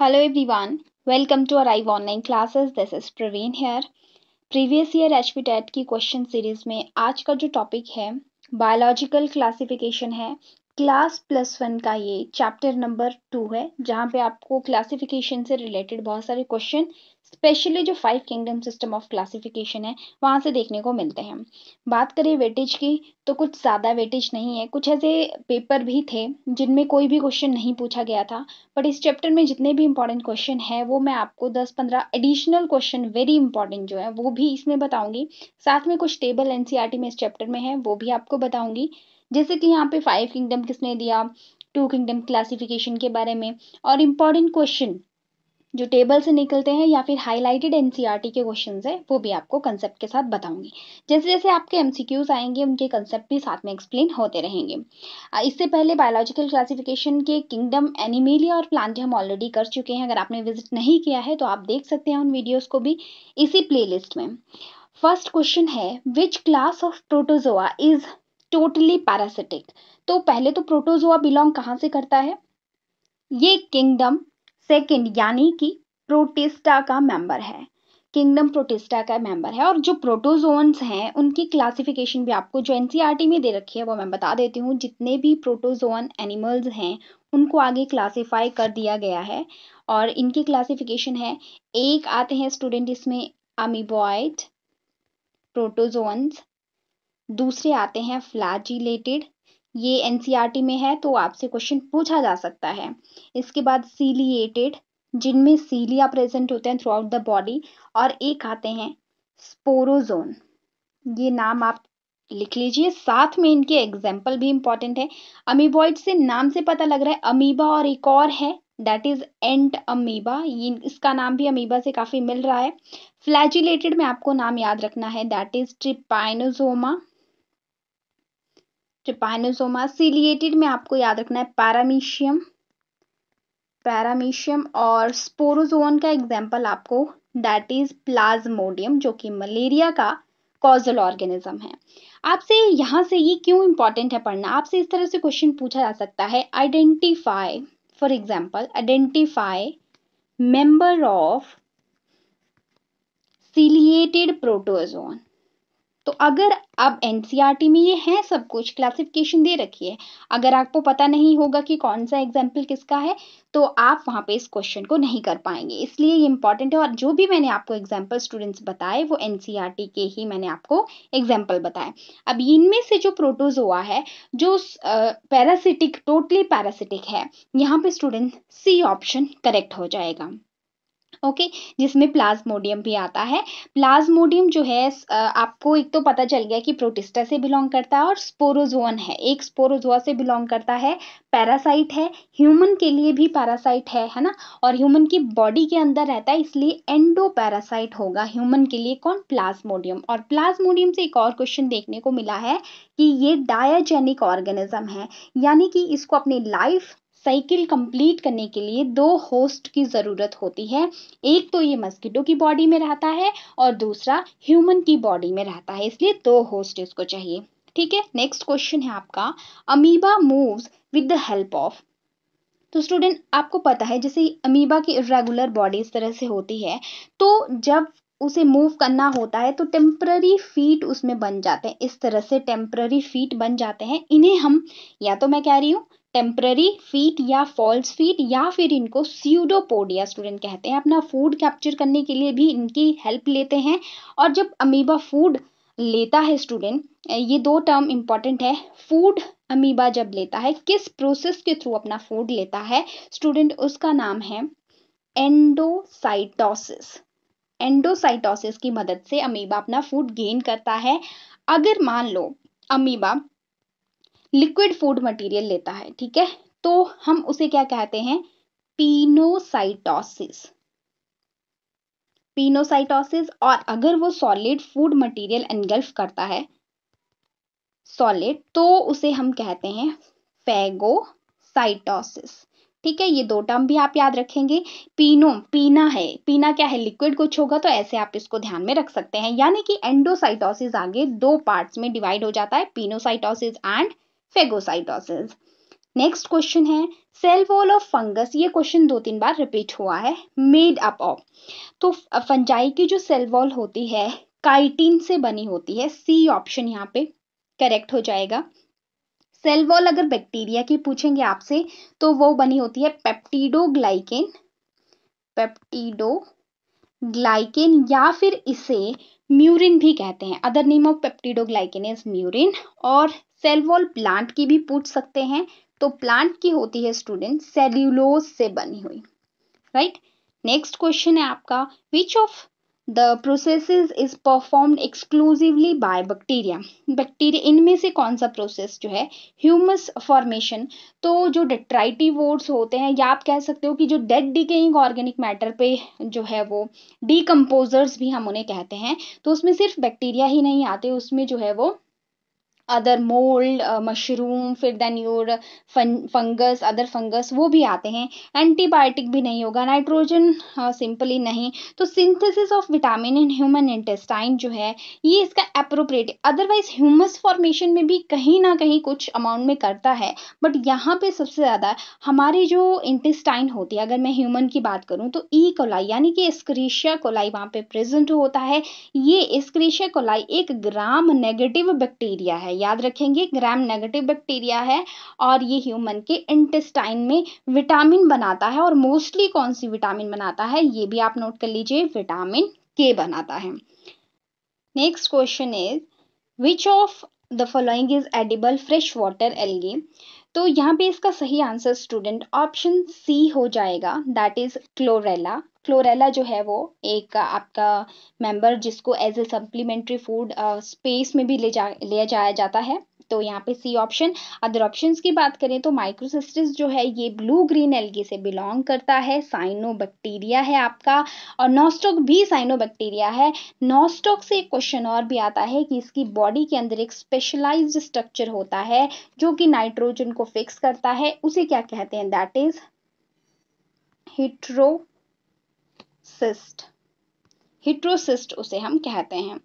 Hello everyone welcome to uh arrive online classes this is Praveen here previous year H P TET की question series में आज का जो topic है biological classification है क्लास प्लस वन का ये चैप्टर नंबर टू है जहाँ पे आपको क्लासिफिकेशन से रिलेटेड बहुत सारे क्वेश्चन स्पेशली जो five kingdom system of classification है वहाँ से देखने को मिलते हैं बात करें वेटेज की तो कुछ ज़्यादा वेटेज नहीं है कुछ ऐसे पेपर भी थे जिनमें कोई भी क्वेश्चन नहीं पूछा गया था बट इस चैप्टर में जितने भी इंपॉर्टेंट क्वेश्चन है वो मैं आपको दस पंद्रह एडिशनल क्वेश्चन वेरी इंपॉर्टेंट जो है वो भी इसमें बताऊँगी साथ में कुछ टेबल एन e में इस चैप्टर में है वो भी आपको बताऊँगी जैसे कि यहाँ पे फाइव किंगडम किसने दिया टू किंगडम क्लासिफिकेशन के बारे में और इम्पॉर्टेंट क्वेश्चन जो टेबल से निकलते हैं या फिर हाईलाइटेड एनसीईआरटी e के क्वेश्चंस है वो भी आपको कंसेप्ट के साथ बताऊंगी जैसे जैसे आपके एमसीक्यूज आएंगे उनके कंसेप्ट भी साथ में एक्सप्लेन होते रहेंगे इससे पहले बायोलॉजिकल क्लासिफिकेशन के किंगडम एनिमेलिया और प्लांट हम ऑलरेडी कर चुके हैं अगर आपने विजिट नहीं किया है तो आप देख सकते हैं उन वीडियोज़ को भी इसी प्ले में फर्स्ट क्वेश्चन है which class of protozoa is totally parasitic तो पहले तो प्रोटोजोआ बिलोंग कहाँ से करता है ये किंगडम सेकंड यानी कि प्रोटिस्टा का मेंबर है किंगडम प्रोटिस्टा का मेंबर है और जो प्रोटोजोन्स हैं उनकी क्लासिफिकेशन भी आपको जो एनसीईआरटी e में दे रखी है वो मैं बता देती हूँ जितने भी प्रोटोजोन एनिमल्स हैं उनको आगे क्लासिफाई कर दिया गया है और इनकी क्लासिफिकेशन है एक आते हैं स्टूडेंट इसमें अमीबॉइड प्रोटोजोन्स दूसरे आते हैं फ्लैजिलेटेड ये एनसीईआरटी e में है तो आपसे क्वेश्चन पूछा जा सकता है इसके बाद सीलिएटेड जिनमें सीलिया प्रेजेंट होते हैं थ्रू आउट द बॉडी और एक आते हैं स्पोरोजोन ये नाम आप लिख लीजिए साथ में इनके एग्जाम्पल भी इंपॉर्टेंट है अमीबॉइड से नाम से पता लग रहा है अमीबा और एक और है दैट इज एंट अमीबा ये इसका नाम भी अमीबा से काफ़ी मिल रहा है फ्लैजिलेटेड में आपको नाम याद रखना है that is trypanosoma trypanosoma ciliated में आपको याद रखना है पैरामीशियम पैरामीशियम और स्पोरोजोन का एग्जाम्पल आपको दैट इज प्लाज्मोडियम जो कि मलेरिया का कॉजल ऑर्गेनिज्म है आपसे यहाँ से ये क्यों इंपॉर्टेंट है पढ़ना आपसे इस तरह से क्वेश्चन पूछा जा सकता है identify for example identify member of ciliated protozoan तो अगर अब एन e में ये है सब कुछ क्लासिफिकेशन दे रखी है अगर आपको पता नहीं होगा कि कौन सा एग्जाम्पल किसका है तो आप वहाँ पे इस क्वेश्चन को नहीं कर पाएंगे इसलिए ये इंपॉर्टेंट है और जो भी मैंने आपको एग्जाम्पल स्टूडेंट्स बताए वो एन e के ही मैंने आपको एग्जाम्पल बताए अब इनमें से जो प्रोटोजोआ है जो पैरासिटिक टोटली पैरासिटिक है यहाँ पे स्टूडेंट सी ऑप्शन करेक्ट हो जाएगा ओके okay, जिसमें प्लाज्मोडियम भी आता है प्लाज्मोडियम जो है आपको एक तो पता चल गया कि प्रोटिस्टा से बिलोंग करता है और स्पोरोजोन है एक स्पोरोजोआ से बिलोंग करता है पैरासाइट है ह्यूमन के लिए भी पैरासाइट है है ना और ह्यूमन की बॉडी के अंदर रहता है इसलिए एंडो पैरासाइट होगा ह्यूमन के लिए कौन प्लाज्मोडियम और प्लाज्मोडियम से एक और क्वेश्चन देखने को मिला है कि ये डायाजेनिक ऑर्गेनिज्म है यानी कि इसको अपनी लाइफ साइकिल कंप्लीट करने के लिए दो होस्ट की ज़रूरत होती है एक तो ये मस्कीटो की बॉडी में रहता है और दूसरा ह्यूमन की बॉडी में रहता है इसलिए दो होस्ट इसको चाहिए ठीक है नेक्स्ट क्वेश्चन है आपका amoeba moves with the help of तो स्टूडेंट आपको पता है जैसे अमीबा की इरेगुलर बॉडी इस तरह से होती है तो जब उसे मूव करना होता है तो टेम्प्ररी फीट उसमें बन जाते हैं इस तरह से टेम्प्ररी फीट बन जाते हैं इन्हें हम या तो मैं कह रही हूँ टेम्प्ररी फीट या फॉल्स फीट या फिर इनको सीडोपोडिया स्टूडेंट कहते हैं अपना फूड कैप्चर करने के लिए भी इनकी हेल्प लेते हैं और जब अमीबा फूड लेता है स्टूडेंट ये दो टर्म इम्पॉर्टेंट है फूड अमीबा जब लेता है किस प्रोसेस के थ्रू अपना फूड लेता है स्टूडेंट उसका नाम है एंडोसाइटोसिस एंडोसाइटोसिस की मदद से अमीबा अपना फूड गेन करता है अगर मान लो अमीबा लिक्विड फूड मटेरियल लेता है ठीक है तो हम उसे क्या कहते हैं पीनोसाइटोसिस पीनोसाइटोसिस और अगर वो सॉलिड फूड मटेरियल एनगल्फ करता है सॉलिड तो उसे हम कहते हैं फैगोसाइटोसिस ठीक है ये दो टर्म भी आप याद रखेंगे पीनो पीना है पीना क्या है लिक्विड कुछ होगा तो ऐसे आप इसको ध्यान में रख सकते हैं यानी कि एंडोसाइटोसिस आगे दो पार्ट्स में डिवाइड हो जाता है pinocytosis and phagocytosis next question है सेल वॉल ऑफ फंगस ये क्वेश्चन दो तीन बार रिपीट हुआ है मेड अप ऑफ तो फंजाई की जो सेल वॉल होती है काइटिन से बनी होती है सी ऑप्शन यहाँ पे करेक्ट हो जाएगा सेल वॉल अगर बैक्टीरिया की पूछेंगे आपसे तो वो बनी होती है पेप्टीडोग्लाइकेन पेप्टीडो ग्लाइकेन या फिर इसे म्यूरिन भी कहते हैं other name of peptidoglycan is murein और सेल वॉल प्लांट की भी पूछ सकते हैं तो प्लांट की होती है स्टूडेंट सेल्यूलोज से बनी हुई राइट नेक्स्ट क्वेश्चन है आपका which of the process is perform exclusively by bacteria bacteria इनमें से कौन सा प्रोसेस जो है ह्यूमस फॉर्मेशन तो जो डिट्राइटी वोड्स होते हैं या आप कह सकते हो कि जो डेड डिकेइंग ऑर्गेनिक मैटर पे जो है वो डीकम्पोजर्स भी हम उन्हें कहते हैं तो उसमें सिर्फ बैक्टीरिया ही नहीं आते उसमें जो है वो अदर मोल्ड मशरूम फिर then your fungus other fungus वो भी आते हैं एंटीबायोटिक भी नहीं होगा नाइट्रोजन सिंपली uh, नहीं तो synthesis of vitamin in human intestine जो है ये इसका अप्रोप्रिएट अदरवाइज ह्यूमस फॉर्मेशन में भी कहीं ना कहीं कुछ अमाउंट में करता है बट यहाँ पे सबसे ज़्यादा हमारी जो इंटेस्टाइन होती है अगर मैं ह्यूमन की बात करूँ तो ई e. कोलाई यानी कि स्क्रीशिया कोलाई वहाँ पे प्रेजेंट होता है ये स्क्रीशिया कोलाई एक ग्राम नेगेटिव बैक्टीरिया है याद रखेंगे ग्राम नेगेटिव बैक्टीरिया है और ये ह्यूमन के इंटेस्टाइन में विटामिन बनाता है और मोस्टली कौन सी विटामिन बनाता है ये भी आप नोट कर लीजिए विटामिन के बनाता है next question is which of the following is edible fresh water algae तो यहाँ पे इसका सही आंसर स्टूडेंट ऑप्शन सी हो जाएगा दैट इज क्लोरेला क्लोरेला जो है वो एक आपका मेंबर जिसको as a supplementary food space में भी ले जा लिया जाया जाता है तो यहाँ पे सी ऑप्शन अदर ऑप्शन की बात करें तो माइक्रोसिस्टिस जो है ये ब्लू ग्रीन एल्गी से बिलोंग करता है साइनो बैक्टीरिया है आपका और नॉस्टोक भी साइनो बैक्टीरिया है नॉस्टोक से एक क्वेश्चन और भी आता है कि इसकी बॉडी के अंदर एक स्पेशलाइज्ड स्ट्रक्चर होता है जो कि नाइट्रोजन को फिक्स करता है उसे क्या कहते हैं that is heterocyst heterocyst उसे हम कहते हैं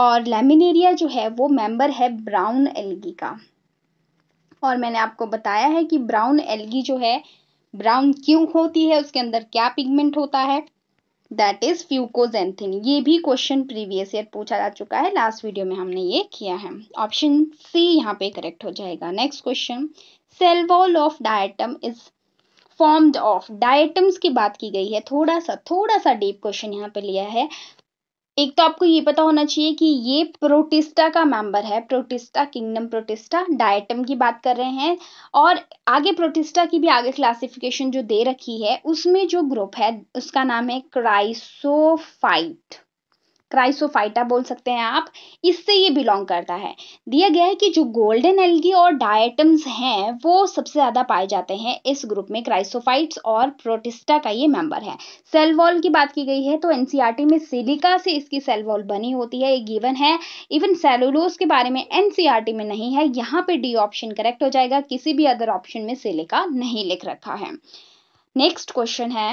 और लेमिनेरिया जो है वो मेंबर है ब्राउन एलगी का और मैंने आपको बताया है कि ब्राउन एलगी जो है ब्राउन क्यों होती है उसके अंदर क्या पिगमेंट होता है दैट इज फ्यूकोजेंथिन ये भी क्वेश्चन प्रीवियस ईयर पूछा जा चुका है लास्ट वीडियो में हमने ये किया है ऑप्शन सी यहाँ पे करेक्ट हो जाएगा next question cell wall of diatom is formed of diatoms की बात की गई है थोड़ा सा थोड़ा सा डीप क्वेश्चन यहाँ पे लिया है एक तो आपको ये पता होना चाहिए कि ये प्रोटिस्टा का मेंबर है प्रोटिस्टा किंगडम प्रोटिस्टा डायटम की बात कर रहे हैं और आगे प्रोटिस्टा की भी आगे क्लासिफिकेशन जो दे रखी है उसमें जो ग्रुप है उसका नाम है क्राइसोफाइट क्राइसोफाइटा बोल सकते हैं आप इससे ये बिलोंग करता है दिया गया है कि जो गोल्डन एल्गी और डायटम्स हैं वो सबसे ज़्यादा पाए जाते हैं इस ग्रुप में क्राइसोफाइट्स और प्रोटिस्टा का ये मेंबर है सेल वॉल की बात की गई है तो एनसीआरटी e में सिलिका से इसकी सेल वॉल बनी होती है ये गिवन है इवन सेलुलोज के बारे में एनसीआरटी e में नहीं है यहाँ पे डी ऑप्शन करेक्ट हो जाएगा किसी भी अदर ऑप्शन में सिलिका नहीं लिख रखा है नेक्स्ट क्वेश्चन है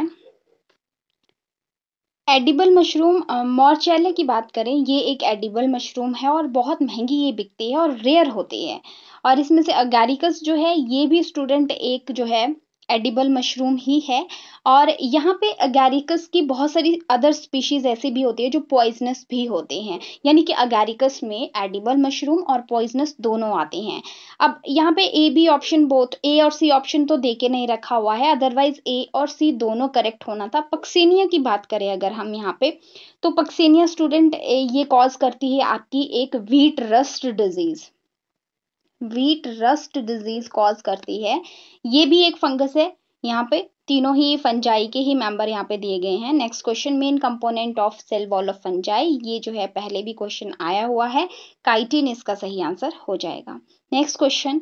एडिबल मशरूम मॉर्चेले मोरचेले की बात करें ये एक एडिबल मशरूम है और बहुत महंगी ये बिकती है और रेयर होती है और इसमें से अगारिकस जो है ये भी स्टूडेंट एक जो है एडिबल मशरूम ही है और यहाँ पे अगैरिकस की बहुत सारी अदर स्पीशीज़ ऐसी भी होती है जो पॉइजनस भी होते हैं यानी कि अगैरिकस में एडिबल मशरूम और पॉइजनस दोनों आते हैं अब यहाँ पे A B option both A और सी ऑप्शन तो देके नहीं रखा हुआ है अदरवाइज ए और सी दोनों करेक्ट होना था पक्सेनिया की बात करें अगर हम यहाँ पे तो पक्सेनिया स्टूडेंट ये कॉज करती है आपकी एक wheat rust disease wheat rust disease cause करती है ये भी एक फंगस है यहाँ पे तीनों ही फंजाई के ही मेंबर यहाँ पे दिए गए हैं next question main component of cell wall of fungi ये जो है पहले भी क्वेश्चन आया हुआ है काइटिन इसका सही आंसर हो जाएगा next question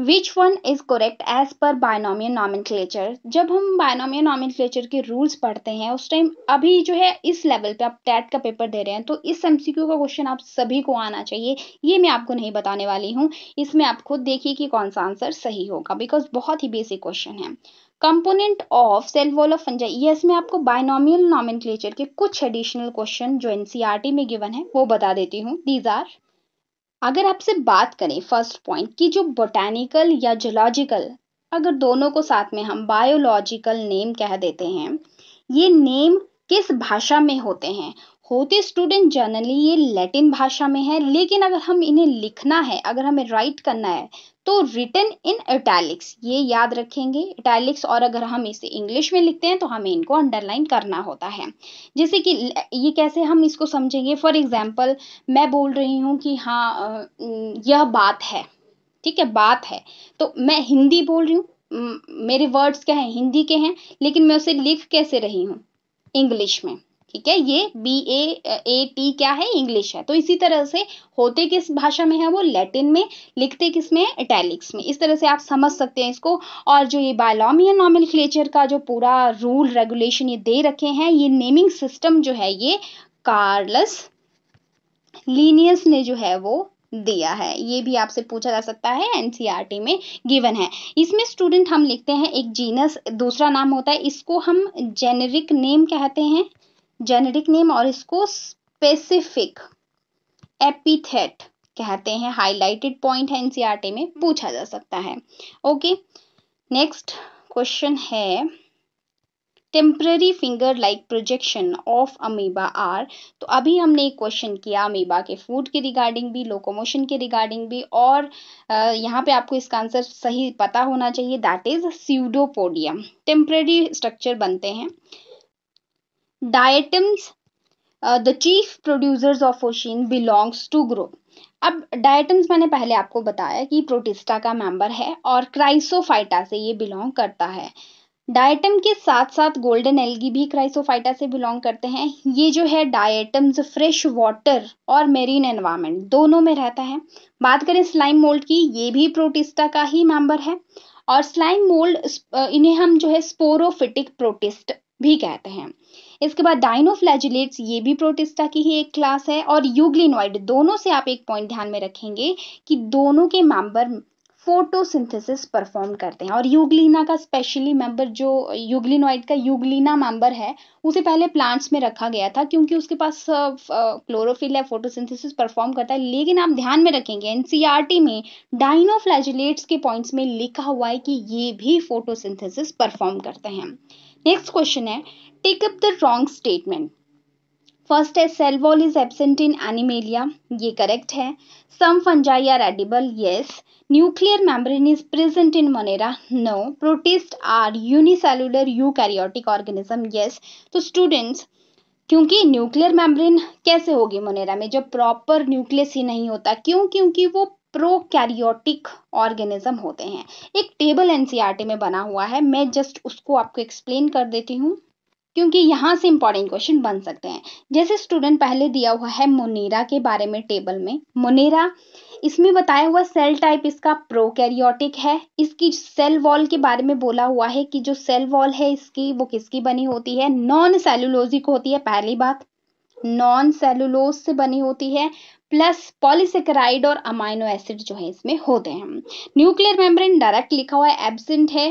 which one is correct as per binomial nomenclature जब हम बायनॉमियल नॉमिनक्लेचर के रूल्स पढ़ते हैं उस टाइम अभी जो है इस लेवल पे आप टैट का पेपर दे रहे हैं तो इस एम सी क्यू का क्वेश्चन आप सभी को आना चाहिए ये मैं आपको नहीं बताने वाली हूँ इसमें आप खुद देखिए कि कौन सा आंसर सही होगा बिकॉज बहुत ही बेसिक क्वेश्चन है component of cell wall of fungi ये इसमें आपको बायनोमियल नॉमिनक्लेचर के कुछ एडिशनल क्वेश्चन जो एनसीईआरटी e में गिवन है वो बता देती हूँ दीज आर अगर आपसे बात करें फर्स्ट पॉइंट की जो बोटैनिकल या जोलॉजिकल अगर दोनों को साथ में हम बायोलॉजिकल नेम कह देते हैं ये नेम किस भाषा में होते हैं होते स्टूडेंट जनरली ये लैटिन भाषा में है लेकिन अगर हम इन्हें लिखना है अगर हमें राइट करना है तो रिटर्न इन इटैलिक्स ये याद रखेंगे इटैलिक्स और अगर हम इसे इंग्लिश में लिखते हैं तो हमें इनको अंडरलाइन करना होता है जैसे कि ये कैसे हम इसको समझेंगे फॉर एग्जाम्पल मैं बोल रही हूँ कि हाँ यह बात है ठीक है बात है तो मैं हिंदी बोल रही हूँ मेरे वर्ड्स क्या हैं हिंदी के हैं लेकिन मैं उसे लिख कैसे रही हूँ इंग्लिश में ठीक है ये बी ए ए टी क्या है इंग्लिश है तो इसी तरह से होते किस भाषा में है वो लैटिन में लिखते किस में इटैलिक्स में इस तरह से आप समझ सकते हैं इसको और जो ये नॉमिल क्लेचर का जो पूरा रूल रेगुलेशन ये दे रखे हैं ये नेमिंग सिस्टम जो है ये कार्लस लीनियस ने जो है वो दिया है ये भी आपसे पूछा जा सकता है एनसीईआरटी e में गिवन है इसमें स्टूडेंट हम लिखते हैं एक जीनस दूसरा नाम होता है इसको हम जेनेरिक नेम कहते हैं जेनेटिक नेम और इसको स्पेसिफिक एपिथेट कहते हैं हाईलाइटेड पॉइंट है एनसीईआरटी में पूछा जा सकता है ओके नेक्स्ट क्वेश्चन है temporary finger like projection of amoeba are तो अभी हमने एक क्वेश्चन किया अमीबा के फूड के रिगार्डिंग भी लोकोमोशन के रिगार्डिंग भी और यहाँ पे आपको इसका आंसर सही पता होना चाहिए that is pseudopodium temporary structure बनते हैं diatoms the chief producers of ocean belongs to group अब डायटम्स मैंने पहले आपको बताया कि प्रोटिस्टा का मेंबर है और क्राइसोफाइटा से ये बिलोंग करता है डायटम के साथ साथ गोल्डन एल्गी भी क्राइसोफाइटा से बिलोंग करते हैं ये जो है डायटम्स फ्रेश वाटर और मेरीन एनवायरमेंट दोनों में रहता है बात करें स्लाइम मोल्ड की ये भी प्रोटिस्टा का ही मेंबर है और स्लाइम मोल्ड uh, इन्हें हम जो है स्पोरोफिटिक प्रोटिस्ट भी कहते हैं इसके बाद डाइनोफ्लैजिलेट्स ये भी प्रोटिस्टा की ही एक क्लास है और यूग्लिनॉइड दोनों से आप एक पॉइंट ध्यान में रखेंगे कि दोनों के मेंबर फोटोसिंथेसिस परफॉर्म करते हैं और यूग्लिना का स्पेशली मेंबर जो यूग्लिनॉइड का यूग्लिना मेंबर है उसे पहले प्लांट्स में रखा गया था क्योंकि उसके पास क्लोरोफिल है फोटोसिंथेसिस परफॉर्म करता है लेकिन आप ध्यान में रखेंगे एनसीईआरटी में डाइनोफ्लैजिलेट्स के पॉइंट्स में लिखा हुआ है कि ये भी फोटोसिंथेसिस परफॉर्म करते हैं नेक्स्ट क्वेश्चन है take up the wrong statement first है cell wall is absent in Animalia ये करेक्ट है some fungi are edible yes nuclear membrane is present in Monera no protist are unicellular eukaryotic organism yes तो students क्योंकि nuclear membrane कैसे होगी Monera में जब proper nucleus ही नहीं होता क्यों क्योंकि वो प्रोकैरियोटिक ऑर्गेनिज्म होते हैं एक टेबल एनसीईआरटी e में बना हुआ है मैं जस्ट उसको आपको एक्सप्लेन कर देती हूँ क्योंकि यहाँ से इंपॉर्टेंट क्वेश्चन बन सकते हैं जैसे स्टूडेंट पहले दिया हुआ है मोनेरा के बारे में टेबल में मोनेरा इसमें बताया हुआ सेल टाइप इसका प्रोकैरियोटिक है इसकी सेल वॉल के बारे में बोला हुआ है कि जो सेल वॉल है इसकी वो किसकी बनी होती है नॉन सेलुलोजिक होती है पहली बात नॉन सेलुलोज से बनी होती है प्लस पॉलीसेकेराइड और अमाइनो एसिड जो है इसमें होते हैं न्यूक्लियर मेम्ब्रेन डायरेक्ट लिखा हुआ है एबसेंट है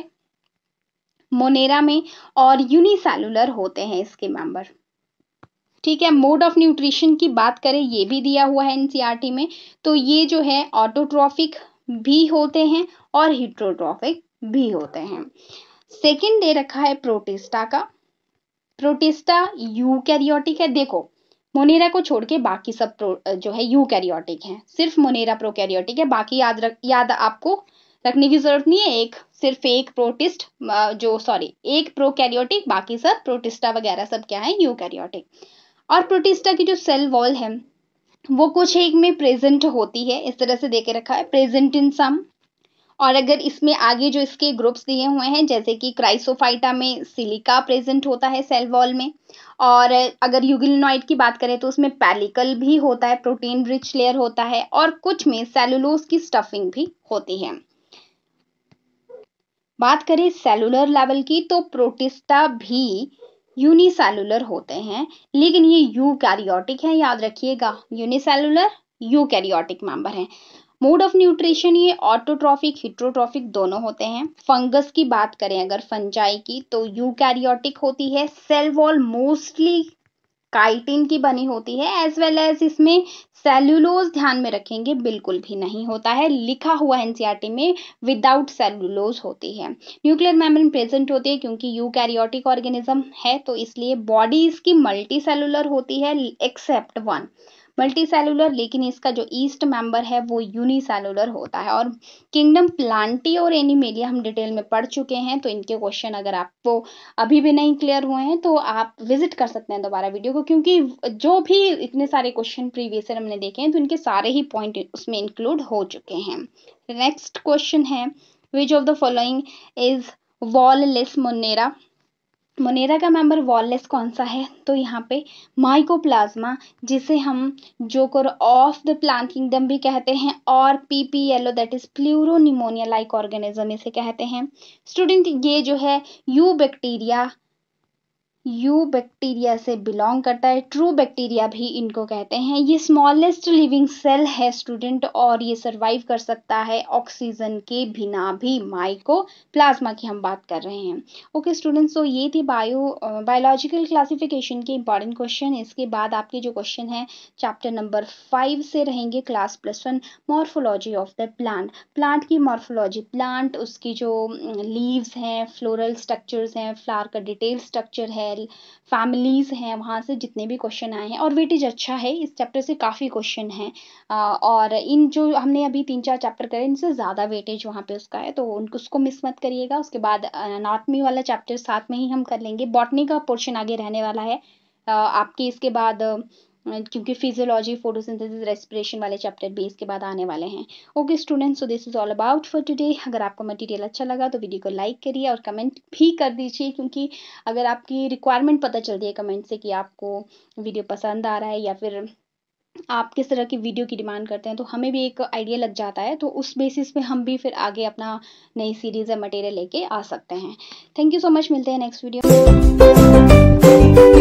मोनेरा में और यूनिसेलुलर होते हैं इसके मेंबर ठीक है मोड ऑफ न्यूट्रिशन की बात करें ये भी दिया हुआ है एनसीईआरटी में तो ये जो है ऑटोट्रॉफिक भी होते हैं और हिट्रोट्रॉफिक भी होते हैं सेकेंड दे रखा है प्रोटिस्टा का प्रोटिस्टा यूकैरियोटिक है देखो मोनेरा को छोड़ के बाकी सब प्रो जो है यू कैरियोटिक है सिर्फ मोनेरा कैरियोटिक है बाकी याद रख याद आपको रखने की जरूरत नहीं है एक सिर्फ एक प्रोटिस्ट जो सॉरी एक प्रो कैरियोटिक बाकी सब प्रोटिस्टा वगैरह सब क्या है यू कैरियोटिक और प्रोटिस्टा की जो सेल वॉल है वो कुछ एक में प्रेजेंट होती है इस तरह से देखे रखा है प्रेजेंट इन सम और अगर इसमें आगे जो इसके ग्रुप्स दिए हुए हैं जैसे कि क्राइसोफाइटा में सिलिका प्रेजेंट होता है सेल वॉल में और अगर यूगिलनॉइड की बात करें तो उसमें पैलिकल भी होता है प्रोटीन रिच लेयर होता है और कुछ में सेलुलोज की स्टफिंग भी होती है बात करें सेलुलर लेवल की तो प्रोटिस्टा भी यूनिसेलुलर होते हैं लेकिन ये यू है याद रखिएगा यूनिसेलुलर कैरियोटिक मेंबर हैं मोड ऑफ न्यूट्रिशन ये ऑटोट्रॉफिक हिट्रोट्रॉफिक दोनों होते हैं फंगस की बात करें अगर फंजाई की तो यूकैरियोटिक होती है सेल वॉल मोस्टली काइटिन की बनी होती है एज वेल एज इसमें सेल्यूलोज ध्यान में रखेंगे बिल्कुल भी नहीं होता है लिखा हुआ एनसीआरटी में विदाउट सेल्यूलोज होती है न्यूक्लियर मेम्ब्रेन प्रेजेंट होती है क्योंकि यूकैरियोटिक ऑर्गेनिज्म है तो इसलिए बॉडी इसकी मल्टी सेलुलर होती है एक्सेप्ट वन मल्टी सेलुलर लेकिन इसका जो ईस्ट मेंबर है वो यूनिसेलुलर होता है और किंगडम प्लांटी और एनिमेलिया हम डिटेल में पढ़ चुके हैं तो इनके क्वेश्चन अगर आपको अभी भी नहीं क्लियर हुए हैं तो आप विजिट कर सकते हैं दोबारा वीडियो को क्योंकि जो भी इतने सारे क्वेश्चन प्रीवियस हमने देखे हैं तो इनके सारे ही पॉइंट उसमें इंक्लूड हो चुके हैं नेक्स्ट क्वेश्चन है which of the following is wall less Monera Monera का मेंबर वॉललेस कौन सा है तो यहाँ पे माइकोप्लाज्मा जिसे हम joker of the plant kingdom भी कहते हैं और PPLO that is pneumonia like organism इसे कहते हैं स्टूडेंट ये जो है यू बैक्टीरिया यू बैक्टीरिया से बिलोंग करता है ट्रू बैक्टीरिया भी इनको कहते हैं ये स्मॉलेस्ट लिविंग सेल है स्टूडेंट और ये सर्वाइव कर सकता है ऑक्सीजन के बिना भी माइको प्लाज्मा की हम बात कर रहे हैं ओके स्टूडेंट्स तो ये थी बायो बायोलॉजिकल क्लासिफिकेशन के इंपॉर्टेंट क्वेश्चन इसके बाद आपके जो क्वेश्चन है चैप्टर नंबर फाइव से रहेंगे class plus one morphology of the plant plant की मॉर्फोलॉजी प्लांट उसकी जो लीव्स mm, हैं फ्लोरल स्ट्रक्चर्स हैं फ्लावर का डिटेल स्ट्रक्चर है वेल फैमिलीज़ हैं वहाँ से जितने भी क्वेश्चन आए हैं और वेटेज अच्छा है इस चैप्टर से काफ़ी क्वेश्चन हैं और इन जो हमने अभी तीन चार चैप्टर करे इनसे ज़्यादा वेटेज वहाँ पे उसका है तो उनको उसको मिस मत करिएगा उसके बाद अनाटमी वाला चैप्टर साथ में ही हम कर लेंगे बॉटनी का पोर्शन आगे रहने वाला है आपके इसके बाद क्योंकि फिजियोलॉजी फोटोसिंथेसिस रेस्पिरेशन वाले चैप्टर बेस के बाद आने वाले हैं okay students so this is all about for today अगर आपको मटेरियल अच्छा लगा तो वीडियो को लाइक करिए और कमेंट भी कर दीजिए क्योंकि अगर आपकी रिक्वायरमेंट पता चलती है कमेंट से कि आपको वीडियो पसंद आ रहा है या फिर आप किस तरह की वीडियो की डिमांड करते हैं तो हमें भी एक आइडिया लग जाता है तो उस बेसिस पे हम भी फिर आगे अपना नई सीरीज़ या मटेरियल लेके आ सकते हैं थैंक यू सो मच मिलते हैं नेक्स्ट वीडियो